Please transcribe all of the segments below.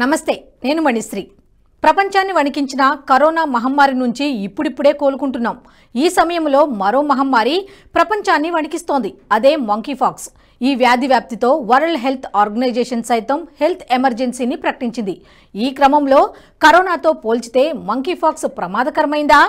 నమస్తే నేను మణిశ్రీ ప్రపంచాన్ని వణికించిన కరోనా మహమ్మారి నుంచి ఇప్పుడిప్పుడే కోలుకుంటున్నాం ఈ సమయంలో మరో మహమ్మారి ప్రపంచాన్ని వణికిస్తోంది అదే మంకీఫాక్స్ ఈ వ్యాధి వ్యాప్తితో వరల్డ్ హెల్త్ ఆర్గనైజేషన్ సైతం హెల్త్ ఎమర్జెన్సీని ప్రకటించింది ఈ క్రమంలో కరోనాతో పోల్చితే మంకీఫాక్స్ ప్రమాదకరమైందా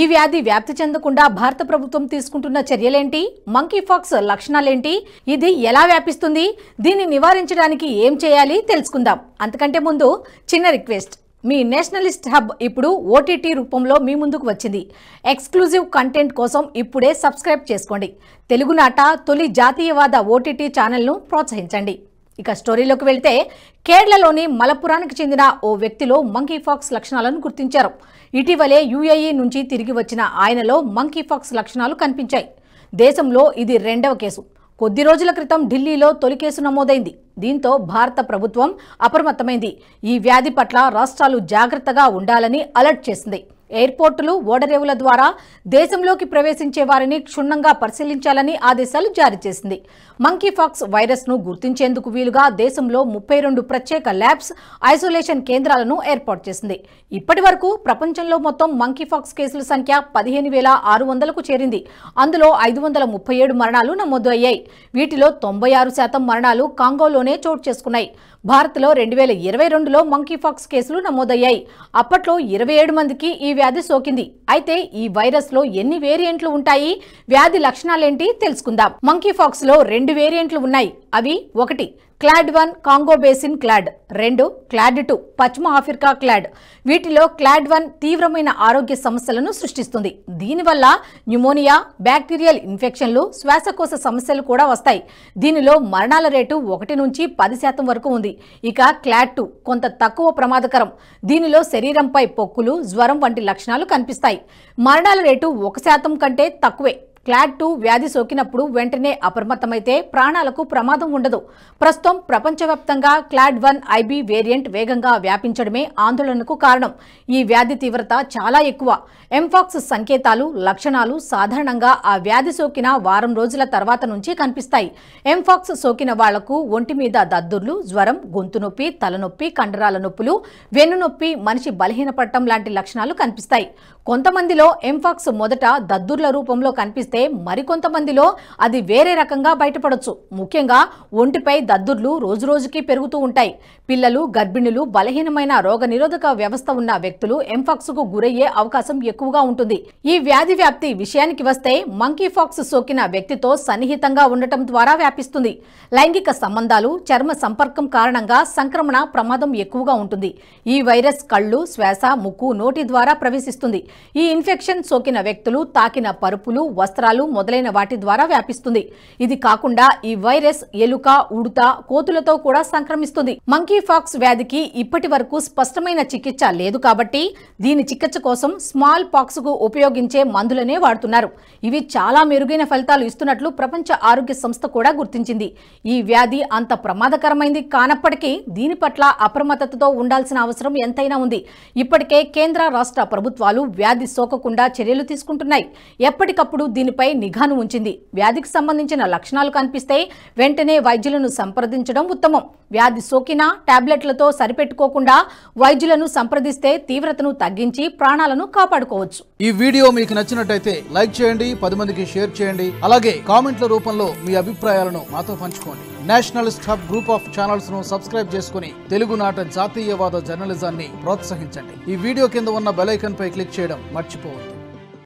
ఈ వ్యాధి వ్యాప్తి చెందకుండా భారత ప్రభుత్వం తీసుకుంటున్న చర్యలేంటి మంకీఫాక్స్ లక్షణాలేంటి ఇది ఎలా వ్యాపిస్తుంది దీన్ని నివారించడానికి ఏం చేయాలి తెలుసుకుందాం అంతకంటే ముందు చిన్న రిక్వెస్ట్ మీ నేషనలిస్ట్ హబ్ ఇప్పుడు ఓటీటీ రూపంలో మీ ముందుకు వచ్చింది ఎక్స్క్లూజివ్ కంటెంట్ కోసం ఇప్పుడే సబ్స్క్రైబ్ చేసుకోండి తెలుగునాట తొలి జాతీయవాద ఓటీటీ ఛానల్ను ప్రోత్సహించండి ఇక స్టోరీలోకి వెళ్తే కేరళలోని మలపురానికి చెందిన ఓ వ్యక్తిలో మంకీఫాక్స్ లక్షణాలను గుర్తించారు ఇటీవలే యుఏఈ నుంచి తిరిగి వచ్చిన ఆయనలో మంకీఫాక్స్ లక్షణాలు కనిపించాయి దేశంలో ఇది రెండవ కేసు కొద్ది రోజుల క్రితం ఢిల్లీలో తొలి కేసు నమోదైంది దీంతో భారత ప్రభుత్వం అప్రమత్తమైంది ఈ వ్యాధి పట్ల రాష్ట్రాలు జాగ్రత్తగా ఉండాలని అలర్ట్ చేసింది ఎయిర్పోర్టులు ఓడరేవుల ద్వారా దేశంలోకి ప్రవేశించే వారిని క్షుణ్ణంగా పరిశీలించాలని ఆదేశాలు జారీ చేసింది మంకీఫాక్స్ వైరస్ను గుర్తించేందుకు వీలుగా దేశంలో ముప్పై రెండు ప్రత్యేక ల్యాబ్స్ ఐసోలేషన్ కేంద్రాలను ఏర్పాటు చేసింది ఇప్పటి ప్రపంచంలో మొత్తం మంకీఫాక్స్ కేసుల సంఖ్య పదిహేను వేల ఆరు వందలకు చేరింది అందులో ఐదు వందల ముప్పై ఏడు మరణాలు నమోదు అయ్యాయి వీటిలో తొంభై ఆరు శాతం మరణాలు కాంగోలోనే చోటు చేసుకున్నాయి భారత్లో రెండు వేల ఇరవై రెండులో మంకీఫాక్స్ కేసులు నమోదయ్యాయి అప్పట్లో ఇరవై ఏడు మందికి ఈ వ్యాధి సోకింది అయితే ఈ వైరస్ లో ఎన్ని వేరియంట్లు ఉంటాయి వ్యాధి లక్షణాలేంటి తెలుసుకుందాం మంకీ ఫాక్స్ లో రెండు వేరియంట్లు ఉన్నాయి అవి ఒకటి clade one Congo basin clade రెండు క్లాడ్ టూ పశ్చిమ ఆఫ్రికా క్లాడ్ వీటిలో క్లాడ్ వన్ తీవ్రమైన ఆరోగ్య సమస్యలను సృష్టిస్తుంది దీనివల్ల న్యూమోనియా బ్యాక్టీరియల్ ఇన్ఫెక్షన్లు శ్వాసకోశ సమస్యలు కూడా వస్తాయి దీనిలో మరణాల రేటు ఒకటి నుంచి పది శాతం వరకు ఉంది ఇక క్లాడ్ టూ కొంత తక్కువ ప్రమాదకరం దీనిలో శరీరంపై పొక్కులు జ్వరం వంటి లక్షణాలు కనిపిస్తాయి మరణాల రేటు ఒక శాతం కంటే తక్కువే క్లాడ్ టూ వ్యాధి సోకినప్పుడు వెంటనే అప్రమత్తమైతే ప్రాణాలకు ప్రమాదం ఉండదు ప్రస్తుతం ప్రపంచవ్యాప్తంగా క్లాడ్ వన్ ఐబీ వేరియంట్ వేగంగా వ్యాపించడమే ఆందోళనకు కారణం ఈ వ్యాధి తీవ్రత చాలా ఎక్కువ ఎంఫాక్స్ సంకేతాలు లక్షణాలు సాధారణంగా ఆ వ్యాధి సోకిన వారం రోజుల తర్వాత నుంచి కనిపిస్తాయి ఎంఫాక్స్ సోకిన వాళ్లకు ఒంటి మీద దద్దుర్లు జ్వరం గొంతు నొప్పి తలనొప్పి కండరాల నొప్పులు వెన్నునొప్పి మనిషి బలహీనపడటం లాంటి లక్షణాలు కనిపిస్తాయి కొంతమందిలో ఎంఫాక్స్ మొదట దద్దుర్ల రూపంలో కనిపిస్తాయి చేస్తే మరికొంతమందిలో అది వేరే రకంగా బయటపడొచ్చు ముఖ్యంగా ఒంటిపై దద్దుర్లు రోజురోజుకి పెరుగుతూ ఉంటాయి పిల్లలు గర్భిణులు బలహీనమైన రోగనిరోధక వ్యవస్థ ఉన్న వ్యక్తులు ఎంఫాక్స్ కు గురయ్యే అవకాశం ఎక్కువగా ఉంటుంది ఈ వ్యాధి వ్యాప్తి విషయానికి వస్తే మంకీఫాక్స్ సోకిన వ్యక్తితో సన్నిహితంగా ఉండటం ద్వారా వ్యాపిస్తుంది లైంగిక సంబంధాలు చర్మ సంపర్కం కారణంగా సంక్రమణ ప్రమాదం ఎక్కువగా ఉంటుంది ఈ వైరస్ కళ్ళు శ్వాస ముక్కు నోటి ద్వారా ప్రవేశిస్తుంది ఈ ఇన్ఫెక్షన్ సోకిన వ్యక్తులు తాకిన పరుపులు వస్త్ర అస్త్రాలు మొదలైన వాటి ద్వారా వ్యాపిస్తుంది ఇది కాకుండా ఈ వైరస్ ఎలుక ఉడత కోతులతో కూడా సంక్రమిస్తుంది మంకీ ఫాక్స్ వ్యాధికి ఇప్పటి వరకు స్పష్టమైన చికిత్స లేదు కాబట్టి దీని చికిత్స కోసం స్మాల్ పాక్స్ కు ఉపయోగించే మందులనే వాడుతున్నారు ఇవి చాలా మెరుగైన ఫలితాలు ఇస్తున్నట్లు ప్రపంచ ఆరోగ్య సంస్థ కూడా గుర్తించింది ఈ వ్యాధి అంత ప్రమాదకరమైంది కానప్పటికీ దీని పట్ల అప్రమత్తతో ఉండాల్సిన అవసరం ఎంతైనా ఉంది ఇప్పటికే కేంద్ర రాష్ట్ర ప్రభుత్వాలు వ్యాధి సోకకుండా చర్యలు తీసుకుంటున్నాయి ఎప్పటికప్పుడు దీని రోగులపై నిఘాను ఉంచింది వ్యాధికి సంబంధించిన లక్షణాలు కనిపిస్తే వెంటనే వైద్యులను సంప్రదించడం ఉత్తమం వ్యాధి సోకినా టాబ్లెట్లతో సరిపెట్టుకోకుండా వైద్యులను సంప్రదిస్తే తీవ్రతను తగ్గించి ప్రాణాలను కాపాడుకోవచ్చు ఈ వీడియో మీకు నచ్చినట్టయితే లైక్ చేయండి పది మందికి షేర్ చేయండి అలాగే కామెంట్ల రూపంలో మీ అభిప్రాయాలను మాతో పంచుకోండి national staff group of channels ను సబ్స్క్రైబ్ చేసుకుని తెలుగునాట జాతీయవాద జర్నలిజాన్ని ప్రోత్సహించండి ఈ వీడియో కింద ఉన్న బెలైకన్ పై క్లిక్ చేయడం మర్చిపోవద్దు